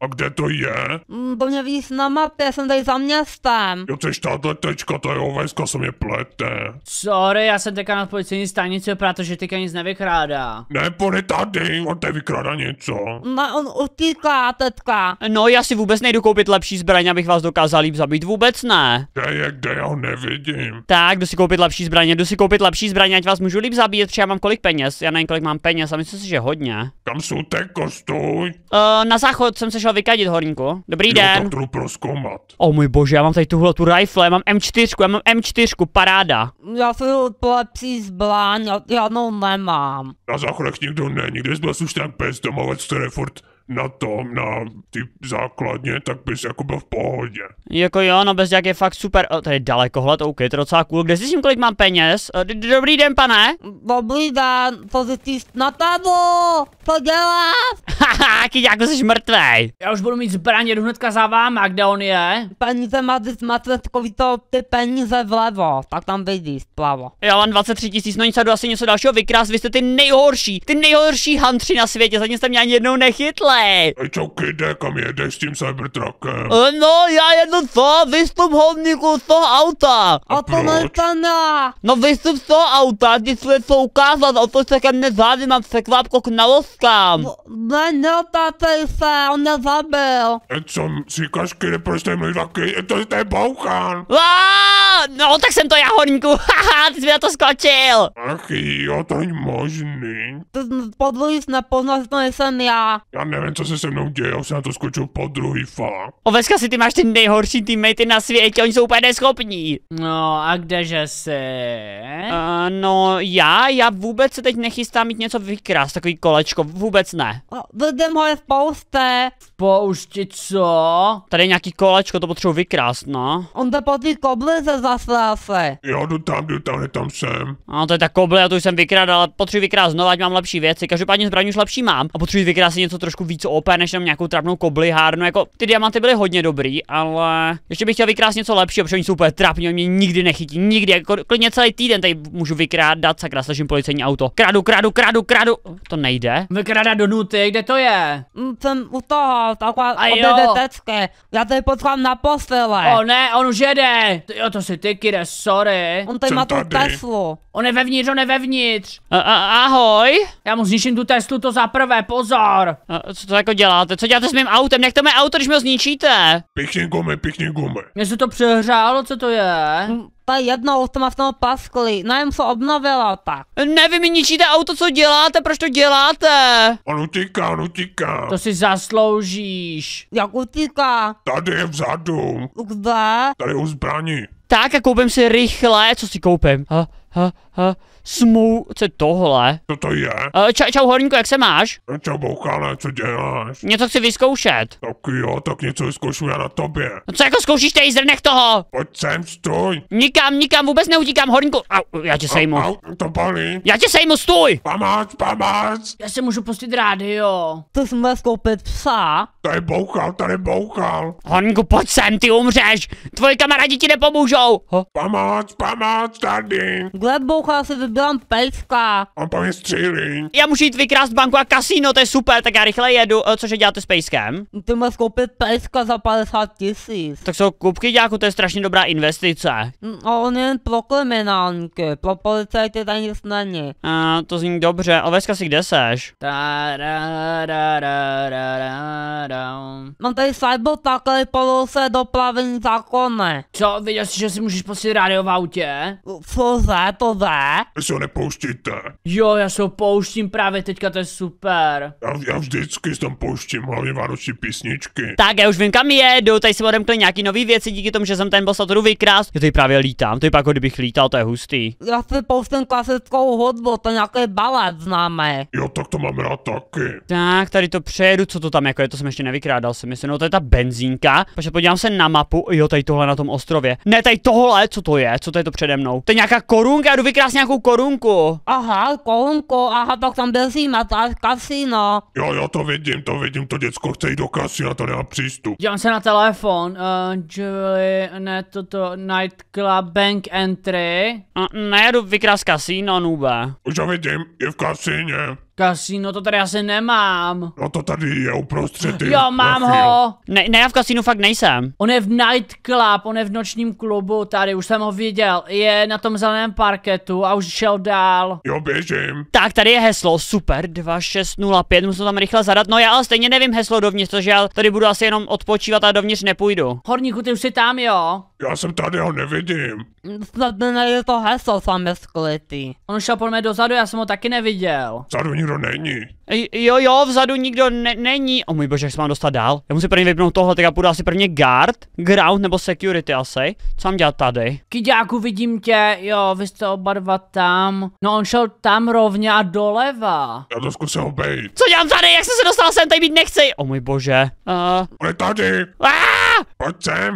Speaker 2: A kde to je?
Speaker 1: Mm, to mě víc na mapě, jsem tady za městem.
Speaker 2: Jo, což tahle tečka, to je ovejska, se mě plete.
Speaker 1: Sorry, já jsem teďka na policejní stanici, protože teďka nic nevykrádá.
Speaker 2: Ne, tady on tady vykrada něco.
Speaker 1: Ma, on utíká, tetka. No, já si vůbec nejdu koupit lepší zbraně, abych vás dokázal líp zabít. Vůbec ne. Kde je, kde já ho
Speaker 2: nevidím.
Speaker 1: Tak, jdu si koupit lepší zbraně, jdu si koupit lepší zbraně, ať vás můžu líp zabít, protože já mám kolik peněz. Já nevím, kolik mám peněz a myslím si, že hodně. Kam jsou te kostuj? Uh, eh, na záchod jsem se šel vykadit, horníku. Dobrý jo, den. Tak proskoumat. O oh, můj bože, já mám tady tuhle tu rifle, já mám M4, já mám M4, paráda. Já si lepší zbraně, já, já no nemám. Na záchodech nikdo není, kde bys byl už ten pes domovec, který furt
Speaker 2: na tom, na ty základně, tak bys jako byl v pohodě.
Speaker 1: Jako jo, no bez jak je fakt super, o, tady hled, OK, to docela cool, kde si s tím kolik mám peněz? Dobrý den, pane. Dobrý den, jsi na tabu, co děláš? Haha, jako jsi mrtvej. Já už budu mít zbraně, jdu hnedka za váma, kde on je? Peníze má z matletkový to ty peníze vlevo, tak tam vidíš, plavo. Já mám 23 tisíc, no nic, jdu asi něco dalšího vykrást, vy jste ty nejhorší, ty nejhorší hantři na světě, zatím jste mě ani jednou nechytli dělej!
Speaker 2: Čauky, kde, kam jedeš s tím Cybertruckem?
Speaker 1: Eh, no, já jedu co? Vystup hodníku z toho auta! A, a to nestane! No vystup z toho auta, ti chci něco ukázat, o to se ke mně zády mám se kvapko k naloskám. No, ne, neotácej se, on mě zabil.
Speaker 2: E, co říkáš, kde proč ten mluví taky? E, to je ten
Speaker 1: bouchán. No, tak jsem to já horníku, haha, ty jsi mi na to skočil.
Speaker 2: Ach jo, to není možný.
Speaker 1: Ty podvojíš nepoznat, to nejsem já. Já nevím,
Speaker 2: nevím, co se se mnou děje, už jsem na to skočil po druhý fala.
Speaker 1: Oveska si ty máš ty nejhorší teammatey na světě, oni jsou úplně neschopní. No a kdeže se? Uh, no já, já vůbec se teď nechystám mít něco vykrást, takový kolečko, vůbec ne. Vidím ho je v pouste. V poušti co? Tady je nějaký kolečko, to potřebuji vykrást, no. On to po ty koblize zase Já jdu tam, jdu tam, tam jsem. No to je ta koble, já to už jsem vykrát, ale potřebuji vykrást znovu, ať mám lepší věci, každopádně zbraň už lepší mám a potřebuji vykrásit něco trošku víc OP, než jenom nějakou trapnou koblihárnu. Jako ty diamanty byly hodně dobrý, ale ještě bych chtěl vykrást něco lepšího, protože oni jsou úplně trapní, oni mě nikdy nechytí, nikdy. Jako klidně celý týden tady můžu dát sakra, snažím policejní auto. Kradu, kradu, kradu, kradu. To nejde. Vykrada do nuty, kde to je? Mm, jsem u toho, takhle od Já tady potřebuji na postele. O ne, on už jede. jo, to si ty, kire, sorry. On tady Jsem má tu Teslu. On je vevnitř, on je vevnitř. A, a, ahoj. Já mu zničím tu Teslu, to za prvé, pozor. A, co to jako děláte? Co děláte s mým autem? Jak to mé auto, když mi ho zničíte? Pěkně gumy, pěkně gumy. Mě se to přehřálo, co to je? ta jedna auto má v tom paskli, nám no, se obnovila tak. Ne, vy mi ničíte auto, co děláte, proč to děláte?
Speaker 2: On utíká, on utíká.
Speaker 1: To si zasloužíš. Jak utíká?
Speaker 2: Tady je vzadu.
Speaker 1: Kde? Tady u zbraní. Tak a koupím si rychle, co si koupím? Ha? Uh, smou, co je tohle? Co to je? Ča, eh, čau, Horníku, jak se máš?
Speaker 2: Eh, čau Boukane, co děláš?
Speaker 1: Něco chci vyzkoušet. Tak
Speaker 2: jo, tak něco vyzkoušu já na tobě.
Speaker 1: No co jako zkoušíš tady zrnech toho? Pojď sem, stůj. Nikam, nikam, vůbec neutíkám, Horníku. Au, já tě sejmu. Au, au, to balí. Já tě sejmu, stůj. Pamáč, pamáč. Já se můžu pustit rádio. To jsem vás koupit psa. Tady boukal, tady boukal. Horníku, pojď sem, ty umřeš. Tvoji kamarádi ti nepomůžou. Huh? pamáč, tady. Gladboucha se dám pecka. A tam je
Speaker 2: střílí.
Speaker 1: Já můžu jít vykrást banku a kasino, to je super, tak já rychle jedu. Eh, cože děláte s pejskem? Ty máš koupit pejska za 50 tisíc. Tak jsou kupky děláku, to je strašně dobrá investice. Mm, a on je jen pro kriminálníky, pro policajty tady nic není. A to zní dobře, a Veska si kde seš? Mám tady slajbo takhle polou se do plavení zákone. Co, viděl jsi, že si můžeš posílat rádio v autě? Cože? to dá?
Speaker 2: Vy se ho nepouštíte.
Speaker 1: Jo, já se ho pouštím právě teďka, to je super. Já, já
Speaker 2: vždycky tam pouštím,
Speaker 1: hlavně vánoční písničky. Tak, já už vím, kam jedu, tady jsem odemkl nějaký nový věci díky tomu, že jsem ten boss autoru vykrás. Já tady právě lítám, to je pak, jako kdybych lítal, to je hustý. Já se pouštím klasickou hudbu, to nějaké balad známe. Jo, tak to mám rád taky. Tak, tady to přejedu, co to tam jako je, to jsem ještě nevykrádal, si myslím, no to je ta benzínka. Takže podívám se na mapu, jo, tady tohle na tom ostrově. Ne, tady tohle, co to je, co to je to přede mnou? To je nějaká koruna korunka, já jdu vykrást nějakou korunku. Aha, korunku, aha, tak tam byl to je kasino. Jo, jo, to vidím, to vidím,
Speaker 2: to děcko chce jít do kasina, to nemá přístup.
Speaker 1: Dívám se na telefon, uh, Julie, ne, toto, nightclub, bank entry. Uh, ne, já jdu vykrást kasino, nube.
Speaker 2: Už ho vidím, je v kasině.
Speaker 1: Kasino, no to tady asi nemám.
Speaker 2: No to tady je uprostřed. Jo, mám ho.
Speaker 1: Ne, ne, já v kasínu fakt nejsem. On je v night club, on je v nočním klubu tady, už jsem ho viděl. Je na tom zeleném parketu a už šel dál. Jo,
Speaker 2: běžím.
Speaker 1: Tak, tady je heslo, super, 2605, musím tam rychle zadat. No já ale stejně nevím heslo dovnitř, protože já tady budu asi jenom odpočívat a dovnitř nepůjdu. Horníku, ty už jsi tam, jo? Já jsem tady, ho nevidím. Snad to heslo, sám je On šel po mě dozadu, já jsem ho taky neviděl. Zadu nikdo není. Jo, jo, vzadu nikdo ne- není. O můj bože, jak se mám dostat dál? Já musím první vypnout tohle, tak já půjdu asi prvně guard, ground nebo security asi. Co mám dělat tady? Kyďáku, vidím tě, jo, vy jste oba dva tam. No on šel tam rovně a doleva. Já to zkusím obejít. Co dělám tady? Jak jsem se dostal sem? Tady být nechci.
Speaker 2: O můj bože. Uh... On je tady. Aaaa! Ah! Pojď sem.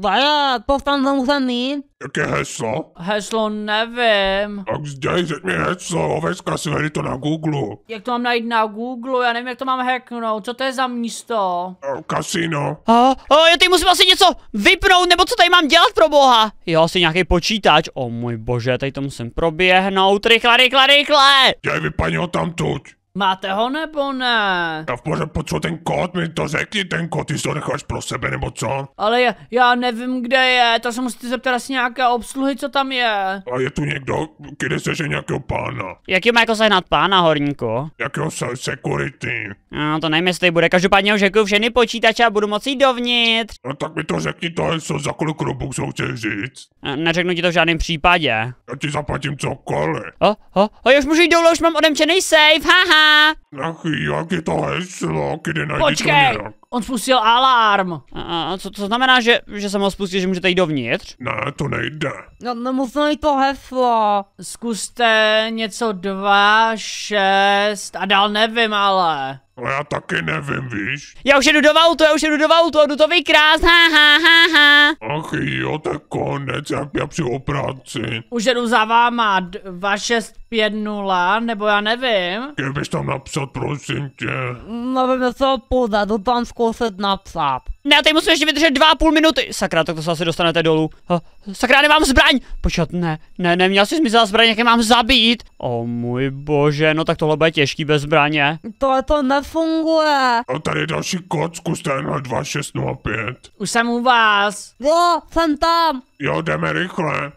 Speaker 1: Vaja, povstám za musení.
Speaker 2: Jaké heslo?
Speaker 1: Heslo nevím. Tak
Speaker 2: řek mi heslo, ovečka si vedi to na Google.
Speaker 1: Jak to mám najít na Google? Já nevím, jak to mám hacknout. Co to je za místo? Eh, kasino. A, a, já teď musím asi něco vypnout, nebo co tady mám dělat pro boha? Jo, asi nějaký počítač. O můj bože, tady to musím proběhnout. Rychle, rychle, rychle. Dej, vypadně ho tam tuď. Máte ho nebo ne? Já v po co ten
Speaker 2: kód, mi to řekni, ten kód, ty to necháš pro sebe nebo co?
Speaker 1: Ale já, já nevím, kde je, to se musíte zeptat asi nějaké obsluhy, co tam je.
Speaker 2: A je tu někdo, kde se že nějakého pána?
Speaker 1: Jaký má jako sehnat pána, horníku? Jakého se security? No, to nevím, jestli bude, každopádně už řeknu jako všechny počítače a budu moci jít dovnitř. No tak mi to řekni,
Speaker 2: to je co, za kolik robux jsou
Speaker 1: chtěl říct. Eh, neřeknu ti to v žádném případě. Já ti zaplatím cokoliv. Oh, oh, o, oh, já už můžu jít dolů, už mám odemčený safe, haha.
Speaker 2: Ach, jak je to heslo, kdy najdi Počkej, to nějak.
Speaker 1: on spustil alarm. A, a co to znamená, že, že jsem ho spustil, že můžete jít dovnitř? Ne, to nejde. No, no musím najít to heslo. Zkuste něco dva, šest a dál nevím ale.
Speaker 2: No já taky nevím,
Speaker 1: víš? Já už jdu do auto, já už jdu do auto, jdu to vykrást, ha, ha, ha, ha. Ach
Speaker 2: jo, tak konec, jak já při práci.
Speaker 1: Už jdu za váma, 2650, nebo já nevím. Kdybyš tam napsat, prosím tě. Nevím, co půjde, jdu tam zkusit napsat. Ne, teď musím ještě vydržet dva a půl minuty. Sakra, tak to se asi dostanete dolů. Sakra, nemám zbraň. Počkat, ne, ne, neměl jsi mi zbraň, jak je mám zabít. O můj bože, no tak tohle bude těžký bez zbraně. Tohle to nefunguje. A tady další kocku, stejnou 2605. Už jsem u vás. Jo, jsem tam.
Speaker 2: Jo, jdeme rychle. Uh,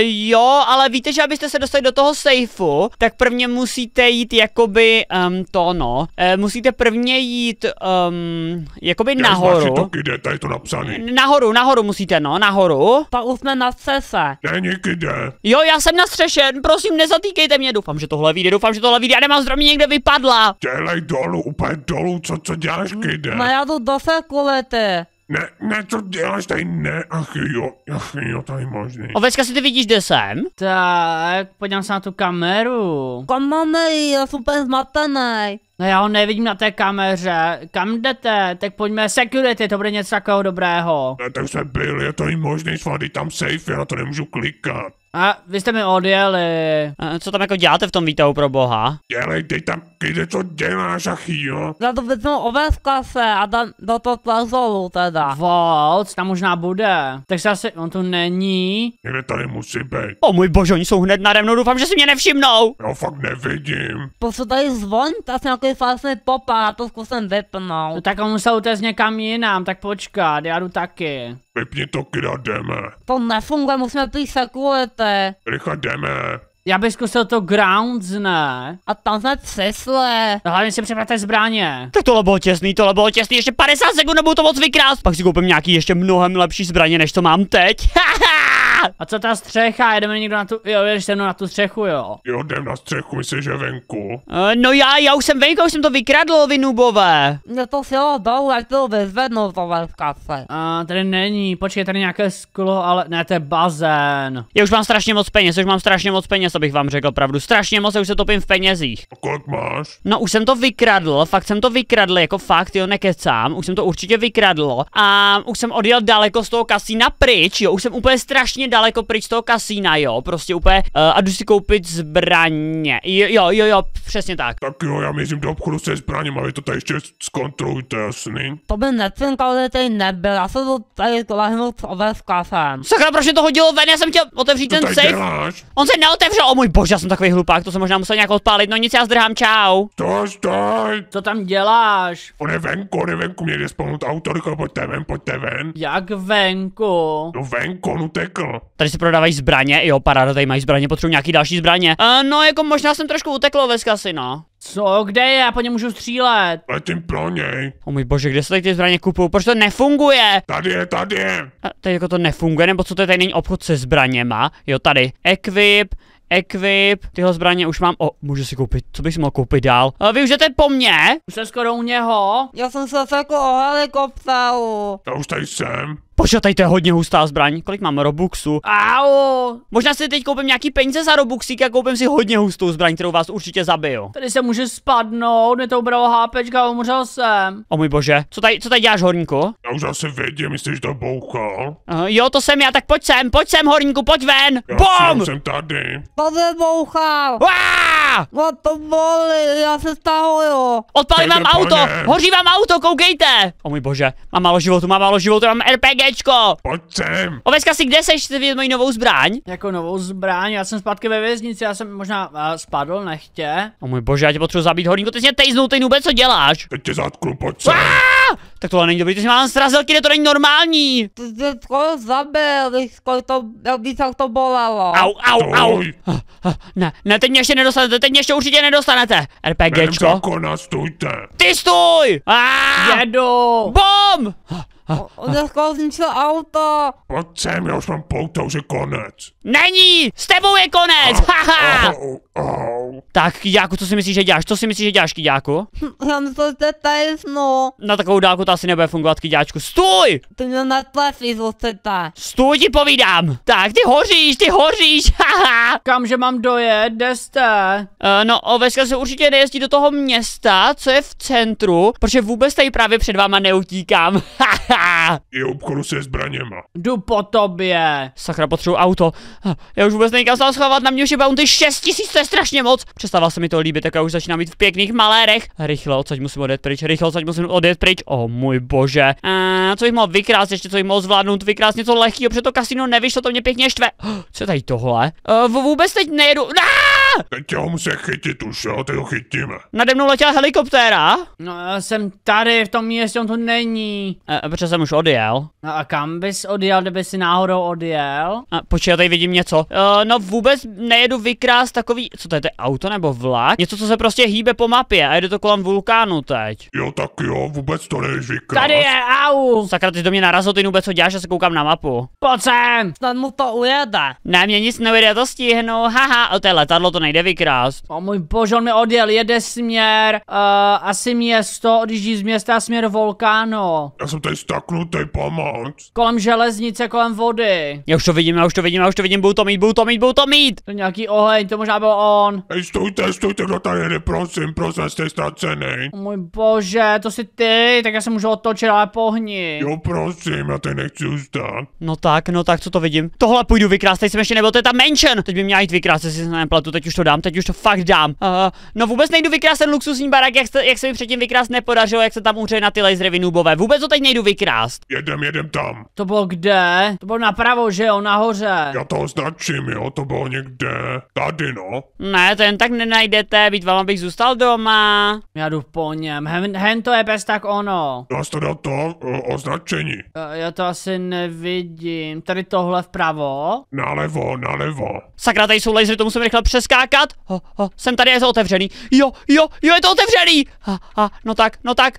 Speaker 1: jo, ale víte, že abyste se dostali do toho sejfu, tak prvně musíte jít jakoby um, to no. Uh, musíte prvně jít um, jakoby Já nahoru. Já to
Speaker 2: kde, tady je to napsaný.
Speaker 1: Nahoru, nahoru musíte, no, nahoru. Pak už jsme na střeše.
Speaker 2: Není kde.
Speaker 1: Jo, já jsem na střeše, prosím, nezatýkejte mě, doufám, že tohle vyjde, doufám, že tohle vyjde, já nemám zdraví, někde vypadla.
Speaker 2: Dělej dolů, úplně dolů, co, co děláš
Speaker 1: kde? No já jdu do fakulety.
Speaker 2: Ne, ne, co děláš tady, ne, ach jo, ach jo, tady možný. Ovečka,
Speaker 1: si ty vidíš, kde jsem? Tak, podívám se na tu kameru. Kam máme, já jsem úplně zmatený. No já ho nevidím na té kameře. Kam jdete? Tak pojďme security, to bude něco takového dobrého.
Speaker 2: Ne, tak jsme byli, je to i možný, Svady, tam safe, já na to nemůžu klikat.
Speaker 1: A vy jste mi odjeli. Eh, a co tam jako děláte v tom výtahu pro boha?
Speaker 2: Dělej, dej tam kde co děláš, jo.
Speaker 1: Já no, to vezmu oveská se a tam do to plazolu teda. Volc, tam možná bude. Tak se asi, on tu není.
Speaker 2: Někde tady musí být.
Speaker 1: O můj bože, oni jsou hned nade mnou, doufám, že si mě nevšimnou.
Speaker 2: Já fakt nevidím.
Speaker 1: To tady zvon, to asi nějaký falsný popa, já to zkusím vypnout. No, tak on musel utéct někam jinam, tak počkat, já jdu taky.
Speaker 2: Vypni to, kde jdeme.
Speaker 1: To nefunguje, musíme pít Rikard alltså, 了。Riccardemma! Já bych zkusil to Grounds, ne? A tam jsme přesle. No, hlavně si připravte zbraně. Tak tohle bylo těsný, tohle bylo těsný, ještě 50 sekund nebudu to moc vykrást. Pak si koupím nějaký ještě mnohem lepší zbraně, než to mám teď. A co ta střecha? Jedeme někdo na tu... Jo, jdeš se mnou na tu střechu, jo. Jo, jdem na střechu, myslím, že venku. E, no já, já už jsem venku, už jsem to vykradl, vy nubové. Mě to jo, dolů, jak to vyzvednu, to se. A tady není, počkej, tady nějaké sklo, ale ne, to je bazén. Já už mám strašně moc peněz, už mám strašně moc peněz, co bych vám řekl pravdu. Strašně moc se už se topím v penězích. A kolik máš? No už jsem to vykradl, fakt jsem to vykradl, jako fakt, jo, nekecám, už jsem to určitě vykradl a už jsem odjel daleko z toho kasína pryč, jo, už jsem úplně strašně daleko pryč z toho kasína, jo, prostě úplně uh, a jdu si koupit zbraně. Jo, jo, jo, přesně tak. Tak
Speaker 2: jo, já mířím do obchodu se zbraněma, vy to tady ještě zkontrolujte,
Speaker 1: jasný? To by necinka, že tady nebyl, já jsem to tady klahnu s oveskafem. Sakra, proč mě to hodilo ven, já jsem chtěl otevřít to ten safe. Děláš? On se neotevřel, O můj bože, já jsem takový hlupák, to se možná musel nějak odpálit, no nic, já zdrhám, čau. To stoj. Co tam děláš? On je venku,
Speaker 2: on je venku, mě jde spolnout autorka, pojďte ven, pojďte ven.
Speaker 1: Jak venku? No venku, on utekl. Tady se prodávají zbraně, jo, paráda, tady mají zbraně, potřebuji nějaký další zbraně. Uh, no, jako možná jsem trošku utekl ve no. Co, kde je? Já po něm můžu střílet. Letím pro něj. O můj bože, kde se tady ty zbraně kupují? Proč to nefunguje? Tady je, tady je. A, tady jako to nefunguje, nebo co to je, tady není obchod se zbraněma? Jo, tady. Equip, equip, tyho zbraně už mám, o, můžu si koupit, co bych si mohl koupit dál? A eh, vy už jdete po mně? Už jsem skoro u něho. Já jsem se jako ohalek obtal. Já už tady jsem. Bože, tady to je hodně hustá zbraň. Kolik mám Robuxu? Au! Možná si teď koupím nějaký peníze za robuxy, a koupím si hodně hustou zbraň, kterou vás určitě zabiju. Tady se může spadnout, mě to ubralo a umřel jsem. O můj bože, co tady, co tady děláš, horníku? Já už asi vědím, jestli jsi to bouchal. Uh, jo, to jsem já, tak pojď sem, pojď sem, horníku, pojď ven. Já Bom! jsem
Speaker 2: tady.
Speaker 1: To vybouchal. No to boli, já se stahuju. Odpalím vám auto, hoří vám auto, koukejte. O můj bože, mám málo životu, mám málo životu, mám RPG Ovečko! Pojď sem. Ovečka, si kde seš, ty moji novou zbraň? Jako novou zbraň, já jsem zpátky ve věznici, já jsem možná uh, spadl nechtě. O můj bože, já tě potřebuji zabít, horníku, ty jsi mě tejznul, ty nube, co děláš? Teď tě zatknu, pojď sem. Ah! Tak tohle není dobrý, ty jsi mám srazil, kde to není normální. Ty jsi to, zabil, skoro to, když to bolelo. Au, au, au. Ah, ah, ne, ne, teď mě ještě nedostanete, teď mě ještě určitě nedostanete. RPGčko.
Speaker 2: Zákona, stůjte.
Speaker 1: Ty stůj! Jedu. Bom! O, odesklo se auto.
Speaker 2: Pojď sem, já už
Speaker 1: mám pouta, už je konec. Není, s tebou je konec, haha. Tak, Kyďáku, co si myslíš, že děláš? Co si myslíš, že děláš, Kyďáku? Hm, já myslím, že to je snu. No. Na takovou dálku to asi nebude fungovat, Kyďáčku. Stůj! To mě netrefí, zlosteta. Stůj, ti povídám. Tak, ty hoříš, ty hoříš, haha. Kamže mám dojet, kde jste? Uh, no, Oveska se určitě nejezdí do toho města, co je v centru, protože vůbec tady právě před váma neutíkám,
Speaker 2: haha. Já Je obchodu se zbraněma.
Speaker 1: Jdu po tobě. Sakra, potřebuji auto. Já už vůbec nejkam schovat, na mě už je bounty 6000, to je strašně moc. Přestává se mi to líbit, tak já už začínám být v pěkných malérech. Rychle, odsaď musím odjet pryč, rychle, odsaď musím odjet pryč. O oh, můj bože. A, co jich mohl vykrást, ještě co jich mohl zvládnout, vykrást něco lehkého, protože to kasino nevyšlo, to mě pěkně štve. Co je tady tohle? Uh, vůbec teď nejedu. Aaaa! Teď ho musí
Speaker 2: chytit už, jo, teď ho chytíme.
Speaker 1: Nade mnou letěla helikoptéra. No, jsem tady, v tom městě, on tu není. E, e, protože jsem už odjel. No a kam bys odjel, kdyby si náhodou odjel? A, počkej, já tady vidím něco. E, no vůbec nejedu vykrást takový, co to je, to je auto nebo vlak? Něco, co se prostě hýbe po mapě a jde to kolem vulkánu teď. Jo, tak jo, vůbec to nejdeš vykrást. Tady je, au! Sakra, ty do mě narazil, ty vůbec co děláš, že se koukám na mapu. Pojď sem! Snad mu to ujede. Ne, mě nic já to stihnu, haha, a to je letadlo, to to nejde vykrást. O můj bože, on mi odjel, jede směr, uh, asi město, odjíždí z města směr Volkáno. Já jsem tady staknutý, pomoc. Kolem železnice, kolem vody. Já už to vidím, já už to vidím, já už to vidím, budu to mít, budu to mít, budu to mít. To nějaký oheň, to možná byl on. Hej,
Speaker 2: stojte, stojte, kdo tady jede, prosím, prosím, jste ztracený. O můj
Speaker 1: bože, to jsi ty, tak já se můžu otočit, ale pohni. Jo, prosím, já tady nechci zůstat. No tak, no tak, co to vidím? Tohle půjdu vykrást, teď jsem ještě nebyl, to je ta menšen. Teď by měla jít vykrást, jestli se neplatu, teď už to dám, teď už to fakt dám. Uh, no vůbec nejdu vykrást ten luxusní barák, jak se, jak se mi předtím vykrást nepodařilo, jak se tam umře na ty lasery vynubové. Vůbec to teď nejdu vykrást.
Speaker 2: Jedem, jedem tam.
Speaker 1: To bylo kde? To bylo napravo, že jo, nahoře. Já
Speaker 2: to označím, jo, to bylo někde. Tady, no.
Speaker 1: Ne, to jen tak nenajdete, být vám bych zůstal doma. Já jdu po něm, hen, hen to je bez tak ono.
Speaker 2: Já to na to uh, označení.
Speaker 1: Uh, já to asi nevidím. Tady tohle vpravo.
Speaker 2: Nalevo, nalevo.
Speaker 1: Sakra, tady jsou lasery, to musím rychle přeskákat skákat. Ho, ho, jsem tady, je to otevřený. Jo, jo, jo, je to otevřený. Ha, ha, no tak, no tak.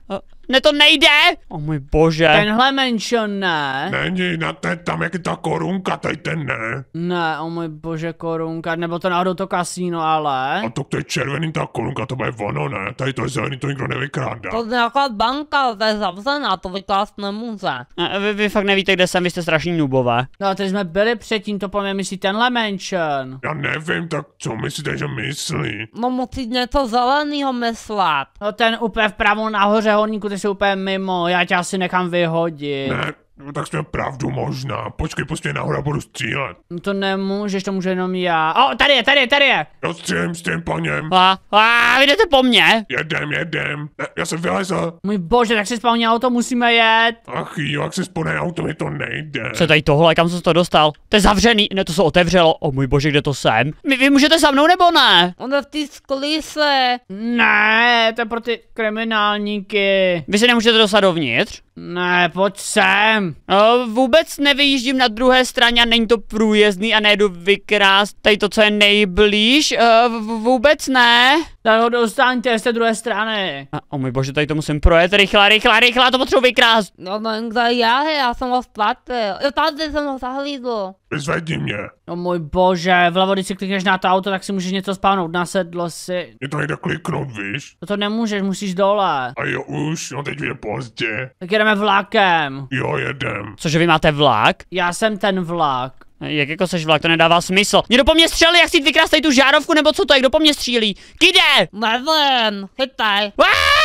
Speaker 1: Ne, to nejde! O
Speaker 2: oh, můj bože. Tenhle
Speaker 1: menšon ne.
Speaker 2: Není, na té, tam jak ta korunka, tady ten ne.
Speaker 1: Ne, o oh, můj bože, korunka, nebo to náhodou to kasíno, ale. A to,
Speaker 2: to je červený, ta korunka, to bude ono, ne? Tady to je zelený, to nikdo nevykrádá. To
Speaker 1: je nějaká banka, to je zavřená, to vyklást nemůže. A vy, vy fakt nevíte, kde jsem, vy jste strašní nubové. No, tady jsme byli předtím, to po mě myslí tenhle menšon. Já nevím, tak co myslíte, že myslí? No musí něco zeleného myslet. No ten úplně vpravo nahoře horníku, jsi úplně mimo, já tě asi nechám vyhodit. Ne,
Speaker 2: No tak jsi pravdu možná. Počkej, prostě nahoru a budu střílet.
Speaker 1: No to nemůžeš, to může jenom já. O, tady je, tady je, tady je.
Speaker 2: Já střílím s tím paněm.
Speaker 1: něm. A, a, jdete po mně.
Speaker 2: Jedem, jedem. Ne, já jsem vylezl.
Speaker 1: Můj bože, tak si spavně auto, musíme jet. Ach jo, jak si spavně auto, mi to nejde. Co tady tohle, kam jsem to dostal? To je zavřený, ne, to se otevřelo. O můj bože, kde to jsem? Vy, vy můžete za mnou nebo ne? Ona v té sklise. Ne, to je pro ty kriminálníky. Vy se nemůžete dostat dovnitř? Ne, pojď sem. No, vůbec nevyjíždím na druhé straně a není to průjezdný a nejdu vykrást tady to, co je nejblíž. Eh, v vůbec ne. Tak ho dostaňte z té druhé strany. A, o oh můj bože, tady to musím projet rychle, rychle, rychle, to potřebuji vykrást. No, no, no já, já jsem ho splatil. Jo, tady jsem ho zahlídl.
Speaker 2: Vyzvedni mě.
Speaker 1: No můj bože, vlevo, když si klikneš na to auto, tak si můžeš něco spánout na sedlo si.
Speaker 2: Je to jde kliknout, víš? To
Speaker 1: no to nemůžeš, musíš dole. A jo
Speaker 2: už, no teď je pozdě.
Speaker 1: Tak jdeme jedeme vlakem. Jo, jedem. Cože vy máte vlak? Já jsem ten vlak. Jak jako seš vlak, to nedává smysl. Někdo po mě střelí, jak si vykrást tu žárovku, nebo co to je, kdo po mně střílí? Kde? Nevím, chytaj. Aaaa!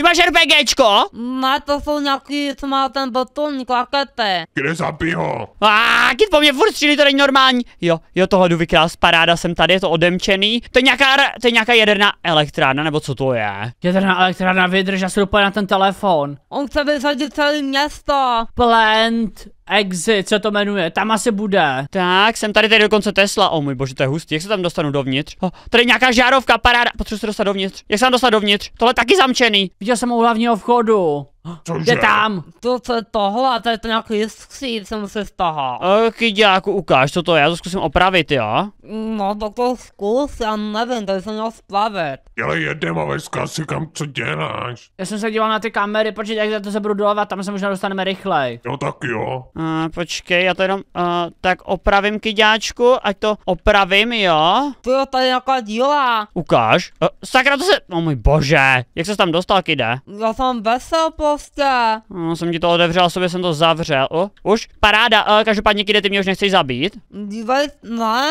Speaker 1: Ty máš RPGčko? Ne, to jsou nějaký, co má ten batoník, klakete. Kde
Speaker 2: zapí ho?
Speaker 1: Aaaa, kid po mě furt střílí, to není normální. Jo, jo, tohle jdu vykrás, paráda, jsem tady, je to odemčený. To je nějaká, to je nějaká jaderná elektrárna, nebo co to je? Jaderná elektrárna, vydrž, já se na ten telefon. On chce vysadit celý město. Plant exit, co to jmenuje, tam asi bude. Tak, jsem tady tady dokonce Tesla, o můj bože, to je hustý, jak se tam dostanu dovnitř? Oh, tady nějaká žárovka, paráda, potřebuji se dostat dovnitř, jak se tam dostat dovnitř? Tohle taky zamčený. Viděl jsem u hlavního vchodu. Cože? Je tam, to co je tohle, to je to nějaký skříp, jsem se z toho. Ok, děláku, ukáž, co to je, já to zkusím opravit, jo? No, tak to zkus, já nevím, tady jsem měl splavit. Dělej jedem a si kam co děláš. Já jsem se díval na ty kamery, počkej, jak to se budu dolovat, tam se možná dostaneme rychlej. Jo, tak jo. Uh, počkej, já to jenom, uh, tak opravím kyďáčku, ať to opravím, jo? To jo, tady nějaká díla. Ukáž. Uh, sakra, to se, oh můj bože, jak se tam dostal, kyde? Já jsem vesel, po Hosta. No, jsem ti to odevřel, sobě jsem to zavřel. O, už? Paráda, ale eh, každopádně, kde ty mě už nechceš zabít? Dívej, ne,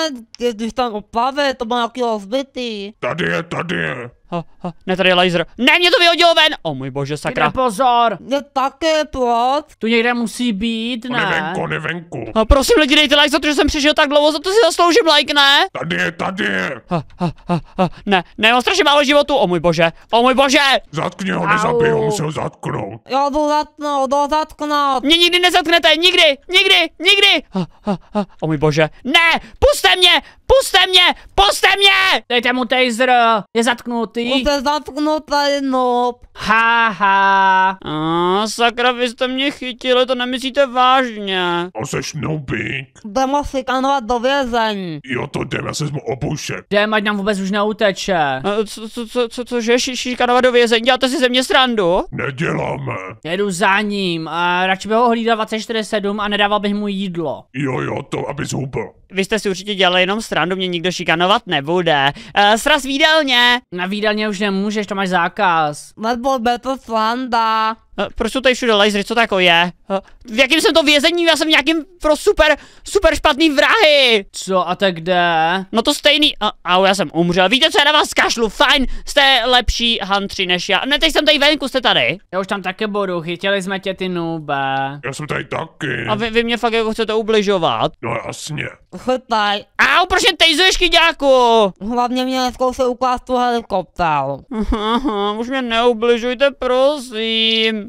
Speaker 1: když tam opave, to má nějaký rozbitý. Tady je, tady je. Ha, ha, ne, tady je laser. Ne, mě to vyhodilo ven! O oh, můj bože, sakra. Kde pozor! Je také plot. Tu někde musí být, ne? On venku, on venku. A no, prosím lidi, dejte like za to, že jsem přežil tak dlouho, za to si zasloužím like, ne? Tady je, tady je. Ha, ha, ha, ha. Ne, ne, mám strašně málo životu. O oh, můj bože, o oh, můj bože! Zatkni ho, nezabij ho, musel zatknout. Já jdu zatknout, jdu zatknout. Mě nikdy nezatknete, nikdy, nikdy, nikdy. Ha, ha, ha. O můj bože, ne, puste mě, Puste mě! Puste mě! Dejte mu taser! Je zatknutý. Je zatknutý, zatknul Haha. A, sakra, vy jste mě chytili, to nemyslíte vážně. A seš noobík. Jdeme si kanovat do vězení.
Speaker 2: Jo, to jdem, já se zmu opušek.
Speaker 1: Jdem, ať nám vůbec už neuteče. A, co, co, co, co, cože, kanovat do vězení, děláte si ze mě srandu?
Speaker 2: Neděláme.
Speaker 1: Jedu za ním, a radši bych ho hlídal 24-7 a nedával bych mu jídlo.
Speaker 2: Jo, jo, to, aby zhubl.
Speaker 1: Vy jste si určitě dělali jenom srandu, mě nikdo šikanovat nebude. Uh, sraz výdelně. Na výdelně už nemůžeš, to máš zákaz. Nebo po metus landa Eh, proč jsou tady všude lasery, co to jako je? Eh, v jakém jsem to vězení, já jsem nějakým pro super, super špatný vrahy. Co a tak kde? No to stejný, a, eh, a já jsem umřel, víte co, já na vás kašlu, fajn, jste lepší hantři než já. Ne, teď jsem tady venku, jste tady. Já už tam také budu, chytili jsme tě ty nube. Já jsem tady taky. A vy, vy mě fakt jako chcete ubližovat? No jasně. Chytaj. Au, proč mě tejzuješ, kyďáku? Hlavně mě se ukázat tu helikoptéru. už mě neubližujte, prosím.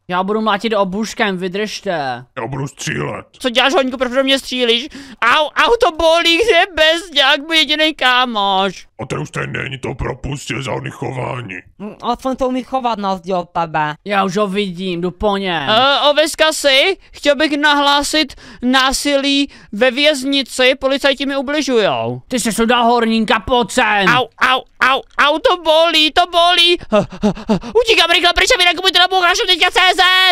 Speaker 1: Já budu mlátit obuškem, vydržte.
Speaker 2: Já budu střílet.
Speaker 1: Co děláš, Honíku, proč do mě střílíš? Au, auto bolí, kde je bez nějak můj jediný kámoš.
Speaker 2: A ten už ten není, to propustě za oný chování.
Speaker 1: Mm, Aspoň to umí chovat nás od tebe. Já už ho vidím, jdu po ně. Uh, eh, oveska si, chtěl bych nahlásit násilí ve věznici, policajti mi ubližujou. Ty se sudá horníka, pocen. Au, au, au, au, to bolí, to bolí. Eh, eh, utíkám rychle pryč, aby na komu to teďka CZ. that?